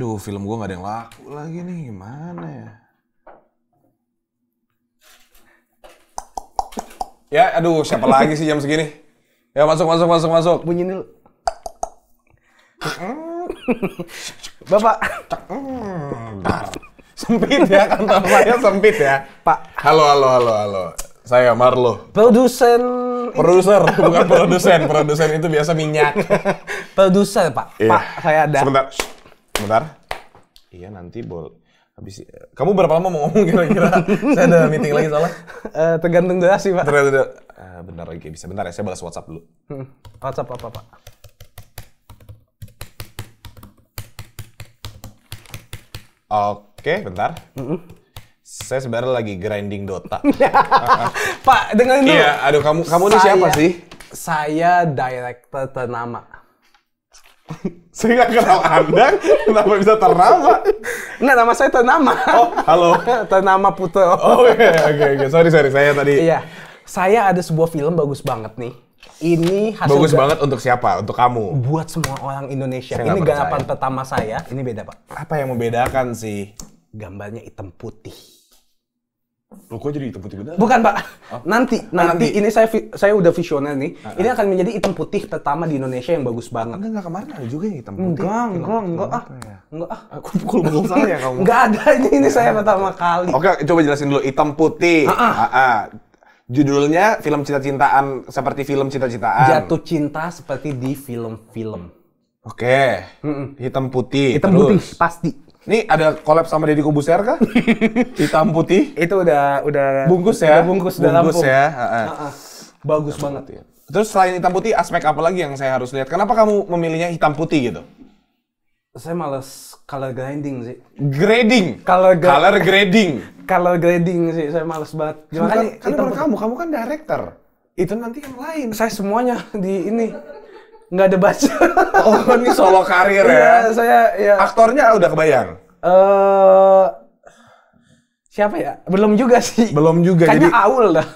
Duh, film gue gak ada yang laku lagi nih. Gimana ya? Ya, aduh, siapa lagi sih jam segini? Ya, masuk, masuk, masuk, masuk. Bunyi dulu. Bapak. sempit ya, kantor saya sempit ya. Pak. Halo, halo, halo, halo. Saya Marlo. Produsen. Produser, bukan produsen. Produsen itu biasa minyak. Produser, Pak. Iya. Pak, saya ada. Sebentar. Sebentar. Iya nanti bol. Habis eh, kamu berapa lama mau ngomong kira-kira? saya ada meeting lagi soalnya. Uh, tergantung sih pak. Tergantung durasi. Uh, eh, bentar lagi bisa. Bentar ya saya balas WhatsApp dulu. Hmm. WhatsApp apa pak? Oke, bentar. Mm -mm. Saya sebenarnya lagi grinding Dota. pak, dengerin dulu. Iya, aduh kamu kamu ini siapa sih? Saya director ternama. saya nggak kenal Anda, kenapa bisa ternama? Nggak, nama saya Ternama. Oh, halo. ternama Puto. Oh, oke, okay, oke, okay, okay. Sorry, sorry, saya tadi. Iya. Saya ada sebuah film bagus banget nih. Ini hasil bagus banget untuk siapa? Untuk kamu. Buat semua orang Indonesia. Saya ini garapan pertama saya. Ini beda, Pak. Apa yang membedakan sih? Gambarnya hitam putih. Loh, kok jadi hitam putih benar? Bukan, Pak. Oh? Nanti, nah, nanti, nanti ini saya saya udah visioner nih. Uh, ini Ini ah. akan menjadi hitam putih pertama di Indonesia yang bagus banget. Enggak, enggak kemarin ada juga yang hitam putih. Enggak, film, enggak, enggak, enggak, ah. Ya. Enggak, ah. Aku pukul pukul saya ya kamu. Enggak ada ini ini saya pertama kali. Oke, coba jelasin dulu hitam putih. Uh Judulnya film cinta-cintaan seperti film cinta-cintaan. Jatuh cinta seperti di film-film. Oke. Okay. Hitam putih. Hitam terus. putih pasti. Ini ada collab sama Deddy Kubuser kah? Hitam putih? Itu udah udah bungkus ya. Udah bungkus, udah bungkus ya. Ha -ha. Ha Bagus banget ya. Terus selain hitam putih, aspek apa lagi yang saya harus lihat? Kenapa kamu memilihnya hitam putih gitu? Saya males color grading sih. Grading? Color, gra color grading? color grading sih, saya males banget. Gimana kan, kan kamu, kamu kan director. Itu nanti yang lain. Saya semuanya di ini nggak ada baca oh, ini solo karir ya? Iya, saya ya. Aktornya udah kebayang? Eh uh, siapa ya? Belum juga sih. Belum juga. Kayaknya jadi... Aul dah.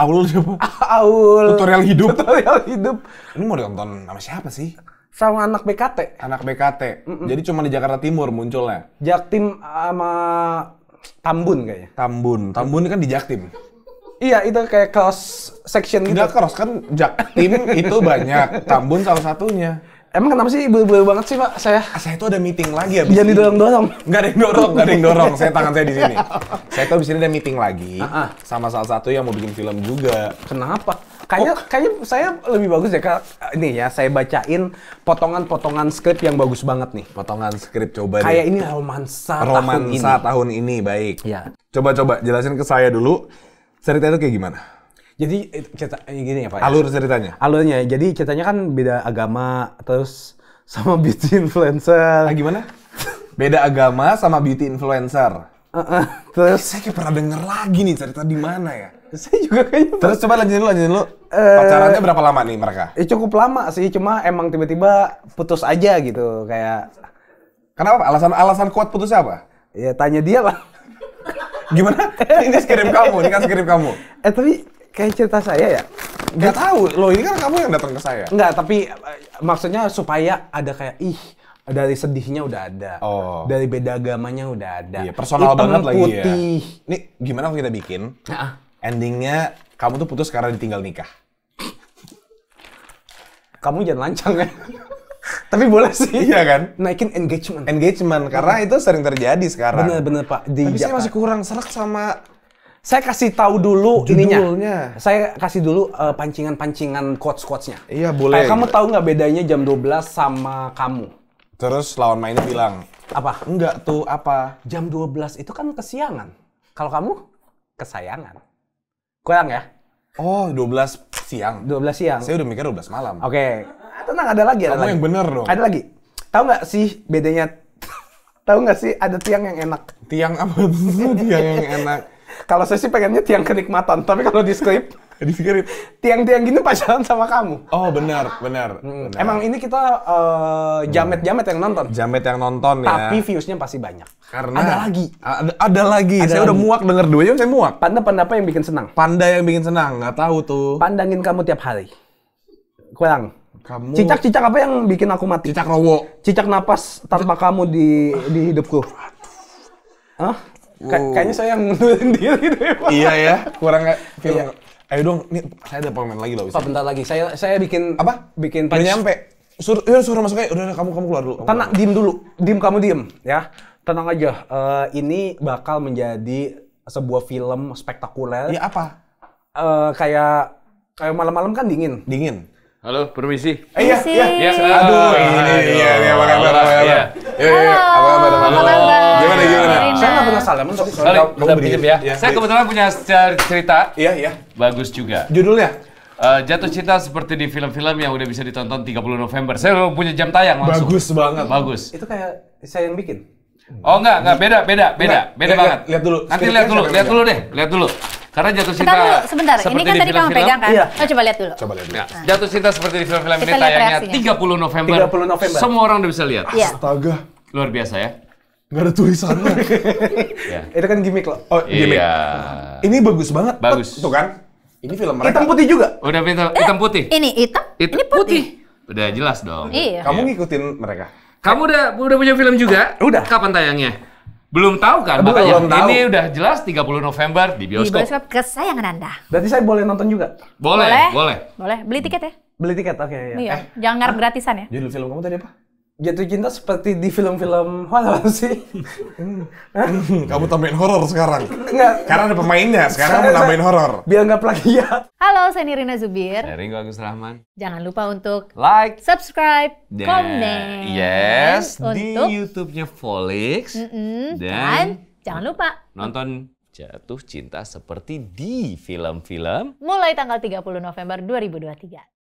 Aul siapa? Aul. Tutorial hidup. Tutorial hidup. Ini mau ditonton sama siapa sih? Sama anak BKT. Anak BKT. Mm -mm. Jadi cuma di Jakarta Timur munculnya. Jaktim sama Tambun kayaknya. Tambun. Tambun kan di Jaktim. Iya, itu kayak cross section gitu. Enggak cross kan tim itu banyak. Tambun salah satunya. Emang kenapa sih belu-belu banget sih, Pak? Saya ah, saya itu ada meeting lagi ya. Jangan didorong-dorong. Enggak ada yang dorong, enggak ada yang dorong. saya tangan saya di sini. saya tuh di sini ada meeting lagi uh-huh. sama salah satu yang mau bikin film juga. Kenapa? Kayaknya oh. kayaknya saya lebih bagus ya Kak. Ini ya, saya bacain potongan-potongan skrip yang bagus banget nih. Potongan skrip coba Kayak deh. ini romansa, romansa tahun ini. Romansa tahun ini baik. Iya. Coba-coba jelasin ke saya dulu cerita itu kayak gimana? Jadi eh, cerita eh, gini ya Pak. Ya. Alur ceritanya. Alurnya. Jadi ceritanya kan beda agama terus sama beauty influencer. Ah, gimana? beda agama sama beauty influencer. Uh, uh, terus eh, saya kayak pernah denger lagi nih cerita di mana ya? Saya juga kayaknya. Terus coba lanjutin lu, lanjutin dulu. Uh, Pacarannya berapa lama nih mereka? Eh, cukup lama sih, cuma emang tiba-tiba putus aja gitu kayak. Kenapa? Alasan alasan kuat putus apa? Ya tanya dia lah. Gimana? Ini kirim kamu, ini kan kirim kamu. Eh tapi kayak cerita saya ya. Gak tahu, lo ini kan kamu yang datang ke saya. Enggak, tapi eh, maksudnya supaya ada kayak ih dari sedihnya udah ada, oh. dari beda agamanya udah ada. Iya, personal Hitam banget putih. lagi ya. Ini gimana kalau kita bikin? Nah. Endingnya kamu tuh putus karena ditinggal nikah. Kamu jangan lancang ya. Tapi boleh sih. Iya kan? Naikin engagement. Engagement karena iya. itu sering terjadi sekarang. Bener-bener Pak. Di Tapi saya masih kurang serak sama saya kasih tahu dulu Judulnya. ininya. Saya kasih dulu uh, pancingan-pancingan quotes-quotesnya. Iya, boleh. Kayak kamu tahu nggak bedanya jam 12 sama kamu? Terus lawan mainnya bilang, "Apa? Enggak tuh, apa? Jam 12 itu kan kesiangan. Kalau kamu kesayangan." Kurang ya? Oh, 12 siang. 12 siang. Saya udah mikir 12 malam. Oke. Okay tenang ada lagi ada Kamu lagi. yang bener dong. Ada lagi. Tahu nggak sih bedanya? Tahu nggak sih ada tiang yang enak? Tiang apa tuh tiang yang enak? kalau saya sih pengennya tiang kenikmatan, tapi kalau di script, di script tiang-tiang gini pacaran sama kamu. Oh benar, benar. Hmm. Emang ini kita jamet eh, jamet-jamet yang nonton. Jamet yang nonton ya. Tapi viewsnya pasti banyak. Karena ada lagi. Ada, ada lagi. Ada saya lagi. udah muak denger dua ya. saya muak. Panda-panda apa yang bikin senang? Panda yang bikin senang, nggak tahu tuh. Pandangin kamu tiap hari. Kurang kamu cicak-cicak apa yang bikin aku mati? Cicak rowo. Cicak napas tanpa kamu di di hidupku. ah Ka kayaknya saya yang ngundurin diri deh. Iya ya, kurang iya. film Iya. Ayo dong, nih saya ada pemain lagi loh. Oh, bisa. Pak, bentar lagi. Saya saya bikin apa? Bikin punch. nyampe. Suruh, ya, suruh masuk aja. Udah, kamu kamu keluar dulu. Tenang, diem dulu. Diem kamu diem, ya. Tenang aja. Uh, ini bakal menjadi sebuah film spektakuler. Iya apa? Uh, kayak kayak malam-malam kan dingin. Dingin Halo, eh, iya, permisi. iya, iya, iya. Aduh, iya, ini iya, iya, iya, apa kabar, apa kabar? Iya, iya, apa kabar, apa kabar? Gimana, gimana? Saya nggak pernah salam, tapi kalau pinjam ya. Saya kebetulan punya cerita. Iya, iya. Bagus juga. Judulnya? Eh, jatuh cinta seperti di film-film yang udah bisa ditonton 30 November. Saya punya jam tayang langsung. Bagus banget. Bagus. Itu kayak saya yang bikin. Oh enggak, enggak beda, beda, beda, beda banget. Lihat dulu. Nanti lihat dulu, lihat dulu deh, lihat dulu. Karena jatuh cinta. dulu, sebentar, ini kan tadi kamu pegang kan? Iya. Oh, coba lihat dulu. Coba lihat dulu. Ya. Jatuh cinta seperti di film-film ini tayangnya reaksinya. 30 November. 30 November. Semua orang udah bisa lihat. Iya. Astaga. Luar biasa ya. Gak ada tulisannya. ya. Itu kan gimmick loh. Oh, gimmick. Iya. Ini bagus banget. Bagus. Tuh kan? Ini film mereka. Hitam putih juga. Udah minta eh, hitam putih. Ini hitam, hitam ini putih. putih. Udah jelas dong. Iya. Kamu ngikutin mereka. Kamu udah udah punya film juga? Udah. Kapan tayangnya? Belum tahu kan? Belum, Makanya belum tahu. ini udah jelas 30 November di bioskop. Di bioskop kesayangan Anda. Berarti saya boleh nonton juga? Boleh, boleh. Boleh. boleh. Beli hmm. tiket ya? Beli tiket, oke. Okay, ya. Iya, eh, jangan ngarep ah. gratisan ya. Judul film kamu tadi apa? Jatuh cinta seperti di film-film horor sih. kamu tambahin horor sekarang. Enggak. Karena ada pemainnya, sekarang kamu tambahin horor. Biar nggak plagiat. Halo, saya Nirina Zubir. Saya Ringo Agus Rahman. Jangan lupa untuk like, subscribe, dan, komen. Yes, untuk, di YouTube-nya Folix. Mm -mm, dan, dan jangan lupa nonton Jatuh Cinta seperti di film-film mulai tanggal 30 November 2023.